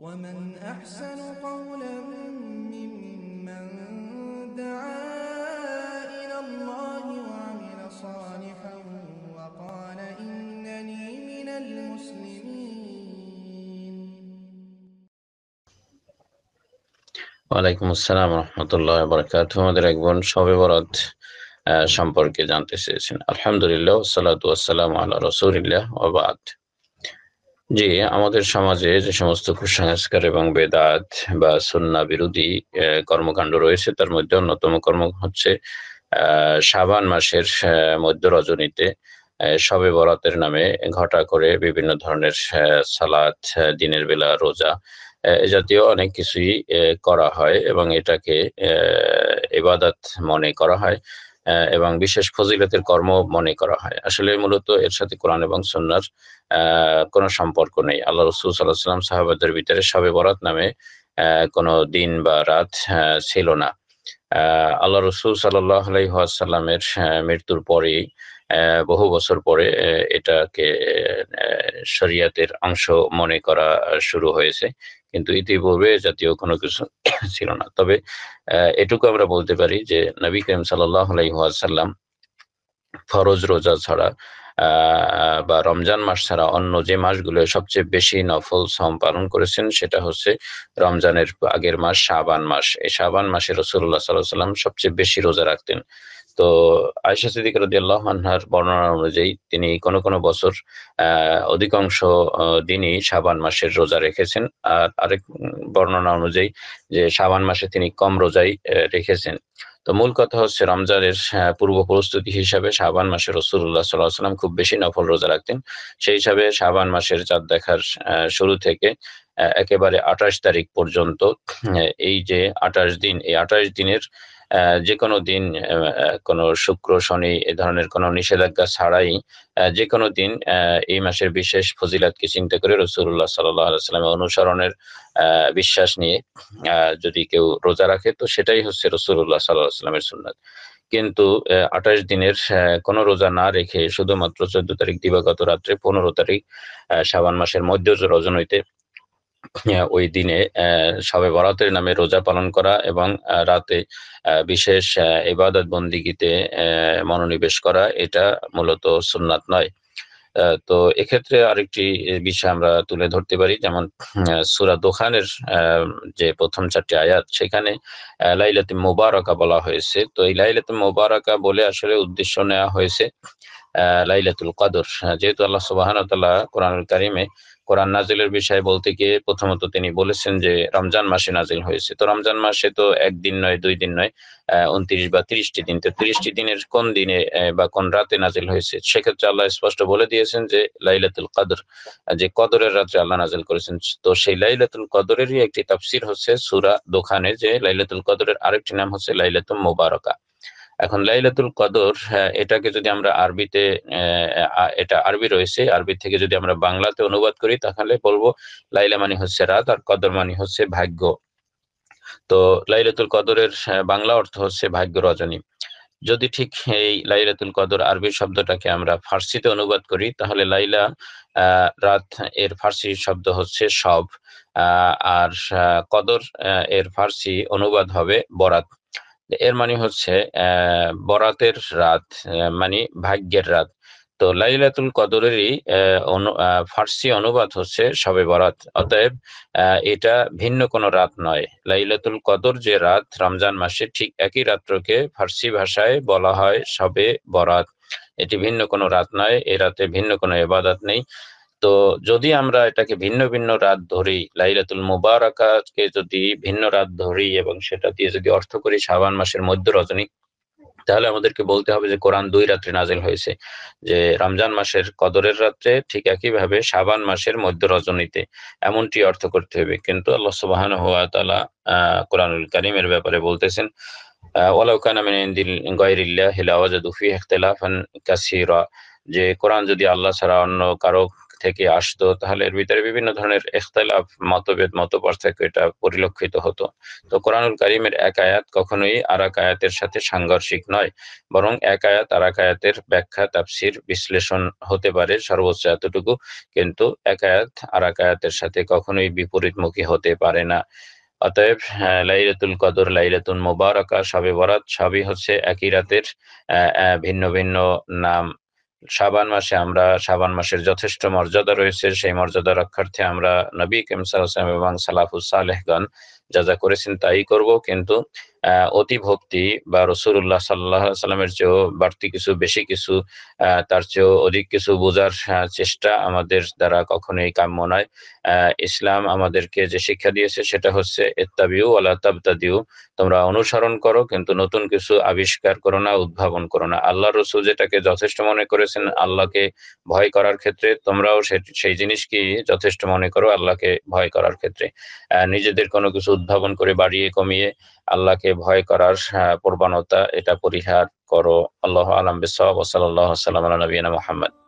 ومن أحسن قولا ممن دعا إلى الله وعمل صالحا وقال إنني من المسلمين وعليكم السلام ورحمة الله وبركاته আমাদের بون সবে ورد সম্পর্কে জানতে চেয়েছেন আলহামদুলিল্লাহ ওয়া সালাতু ওয়া সালামু আলা রাসূলিল্লাহ ওয়া জি আমাদের সমাজে যে সমস্ত কুসংস্কার এবং বেদাত বা সন্না বিরোধী কর্মকাণ্ড রয়েছে তার মধ্যে অন্যতম কর্ম হচ্ছে সাবান মাসের মধ্য রজনীতে সবে বরাতের নামে ঘটা করে বিভিন্ন ধরনের সালাত দিনের বেলা রোজা জাতীয় অনেক কিছুই করা হয় এবং এটাকে এবাদাত মনে করা হয় এবং বিশেষ ফজিলতের কর্ম মনে করা হয় আসলে মূলত এর সাথে কোরআন এবং সন্ন্যার কোন সম্পর্ক নেই আল্লাহ রসুল সাল্লাহ সাল্লাম সাহাবাদের ভিতরে সবে বরাত নামে কোনো দিন বা রাত ছিল না আল্লাহ রসুল সাল্লাহ আলাইসাল্লামের মৃত্যুর পরে বহু বছর পরে এটাকে শরিয়াতের অংশ মনে করা শুরু হয়েছে কিন্তু ইতিপূর্বে জাতীয় কোনো কিছু ছিল না তবে এটুকু আমরা বলতে পারি যে নবী করিম সাল্লাহ ফরজ রোজা ছাড়া বা রমজান মাস ছাড়া অন্য যে মাসগুলো সবচেয়ে বেশি নফল সম পালন করেছেন সেটা হচ্ছে রমজানের আগের মাস শাবান মাস এই শাবান মাসে রসুল্লাহ সাল্লাহ সাল্লাম সবচেয়ে বেশি রোজা রাখতেন তো আয়সা সিদ্দিক আল্লাহ আনহার বর্ণনা অনুযায়ী তিনি কোনো কোনো বছর অধিকাংশ দিনই সাবান মাসের রোজা রেখেছেন আর আরেক বর্ণনা অনুযায়ী যে সাবান মাসে তিনি কম রোজাই রেখেছেন তো মূল কথা হচ্ছে রমজানের পূর্ব প্রস্তুতি হিসাবে শাহবান মাসে রসুল্লাহ সাল্লাহ সাল্লাম খুব বেশি নফল রোজা রাখতেন সেই হিসাবে শাহবান মাসের চাঁদ দেখার শুরু থেকে একেবারে আঠাশ তারিখ পর্যন্ত এই যে আঠাশ দিন এই আঠাশ দিনের আহ যে কোনো দিন কোনো শুক্র শনি এ ধরনের কোনো নিষেধাজ্ঞা ছাড়াই যে কোনো দিন এই মাসের বিশেষ ফজিলাতকে চিন্তা করে রসুল্লাহ সাল্লামের অনুসরণের বিশ্বাস নিয়ে যদি কেউ রোজা রাখে তো সেটাই হচ্ছে রসুল্লাহ সাল্লাহ সাল্লামের সুন্নাত কিন্তু আঠাশ দিনের কোন রোজা না রেখে শুধুমাত্র চোদ্দ তারিখ দিবাগত রাত্রে পনেরো তারিখ শ্রাবণ মাসের মধ্য হইতে ওই দিনে সবে বরাতের নামে রোজা পালন করা এবং রাতে বিশেষ ইবাদত বন্দিগিতে মনোনিবেশ করা এটা মূলত সুন্নাত নয় তো এক্ষেত্রে আরেকটি বিষয় আমরা তুলে ধরতে পারি যেমন সুরা দোকানের যে প্রথম চারটি আয়াত সেখানে লাইলাতে মোবারকা বলা হয়েছে তো এই লাইলাতে মোবারকা বলে আসলে উদ্দেশ্য নেওয়া হয়েছে লাইলাতুল কাদর যেহেতু আল্লাহ সুবাহ তাল্লাহ কোরআনুল কারিমে কোরআন নাজিলের বিষয়ে বলতে গিয়ে প্রথমত তিনি বলেছেন যে রমজান মাসে নাজিল হয়েছে তো রমজান মাসে তো একদিন নয় দুই দিন নয় উনত্রিশ বা ত্রিশটি দিন তো ত্রিশটি দিনের কোন দিনে বা কোন রাতে নাজিল হয়েছে সেক্ষেত্রে আল্লাহ স্পষ্ট বলে দিয়েছেন যে লাইলাতুল কদর যে কদরের রাত্রে আল্লাহ নাজিল করেছেন তো সেই লাইলাতুল কদরেরই একটি তাফসির হচ্ছে সুরা দোকানে যে লাইলাতুল কদরের আরেকটি নাম হচ্ছে লাইলাতুল মোবারকা এখন লাইলাতুল কদর এটাকে যদি আমরা আরবিতে এটা আরবি রয়েছে আরবি থেকে যদি আমরা বাংলাতে অনুবাদ করি তাহলে বলবো লাইলা মানে হচ্ছে রাত আর কদর মানে হচ্ছে ভাগ্য তো লাইলাতুল কদরের বাংলা অর্থ হচ্ছে ভাগ্য রজনী যদি ঠিক এই লাইলাতুল কদর আরবি শব্দটাকে আমরা ফার্সিতে অনুবাদ করি তাহলে লাইলা রাত এর ফার্সি শব্দ হচ্ছে সব আর কদর এর ফার্সি অনুবাদ হবে বরাত এর মানে হচ্ছে বরাতের রাত মানে ভাগ্যের রাত তো লাইলাতুল কদরেরই ফার্সি অনুবাদ হচ্ছে সবে বরাত অতএব এটা ভিন্ন কোনো রাত নয় লাইলাতুল কদর যে রাত রমজান মাসে ঠিক একই রাত্রকে ফার্সি ভাষায় বলা হয় সবে বরাত এটি ভিন্ন কোনো রাত নয় এ রাতে ভিন্ন কোনো এবাদাত নেই তো যদি আমরা এটাকে ভিন্ন ভিন্ন রাত ধরি লাইলাতুল মুবারাকাকে যদি ভিন্ন রাত ধরি এবং সেটা দিয়ে যদি অর্থ করি শাবান মাসের মধ্য রজনী তাহলে আমাদেরকে বলতে হবে যে কোরআন দুই রাত্রে নাজিল হয়েছে যে রমজান মাসের কদরের রাত্রে ঠিক একই ভাবে শাবান মাসের মধ্য রজনীতে এমনটি অর্থ করতে হবে কিন্তু আল্লাহ সুবাহান হুয়া তালা কোরআনুল করিমের ব্যাপারে বলতেছেন ওয়ালাউ কানা মিন ইনদিল গায়রিল্লাহি লাওয়াজাদু ফিহি ইখতিলাফান কাসীরা যে কোরআন যদি আল্লাহ ছাড়া অন্য কারো থেকে আসতো তাহলে এর ভিতরে বিভিন্ন ধরনের এখতালাফ মতভেদ মত পার্থক্য এটা পরিলক্ষিত হতো তো কোরআনুল কারিমের এক আয়াত কখনোই আর এক আয়াতের সাথে সাংঘর্ষিক নয় বরং এক আয়াত আর এক আয়াতের ব্যাখ্যা তাফসির বিশ্লেষণ হতে পারে সর্বোচ্চ এতটুকু কিন্তু এক আয়াত আর এক আয়াতের সাথে কখনোই বিপরীতমুখী হতে পারে না অতএব হ্যাঁ, লাইলাতুল কদর লাইলাতুল মোবারকা সবে বরাত সবই হচ্ছে একই রাতের ভিন্ন ভিন্ন নাম শাবান মাসে আমরা শাবান মাসের যথেষ্ট মর্যাদা রয়েছে সেই মর্যাদা রক্ষার্থে আমরা নবী কেমসাল এবং সালাফুসালেহগণ যা যা করেছেন তাই করব কিন্তু অতি ভক্তি বা রসুল্লাহ সাল্লাহ সাল্লামের চেয়েও বাড়তি কিছু বেশি কিছু তার চেয়েও অধিক কিছু বোঝার চেষ্টা আমাদের দ্বারা কখনোই কাম্য নয় ইসলাম আমাদেরকে যে শিক্ষা দিয়েছে সেটা হচ্ছে এত্তাবিউ আল্লাহ তাবতাদিউ তোমরা অনুসরণ করো কিন্তু নতুন কিছু আবিষ্কার করো না উদ্ভাবন করো না আল্লাহ রসুল যেটাকে যথেষ্ট মনে করেছেন আল্লাহকে ভয় করার ক্ষেত্রে তোমরাও সেই জিনিসকে যথেষ্ট মনে করো আল্লাহকে ভয় করার ক্ষেত্রে নিজেদের কোনো কিছু উদ্ভাবন করে বাড়িয়ে কমিয়ে আল্লাহকে ভয় করার হ্যাঁ, প্রবণতা এটা পরিহার করো আল্লাহ আলম বিসব সাল্লাহ সাল্লাম নবীন মোহাম্মদ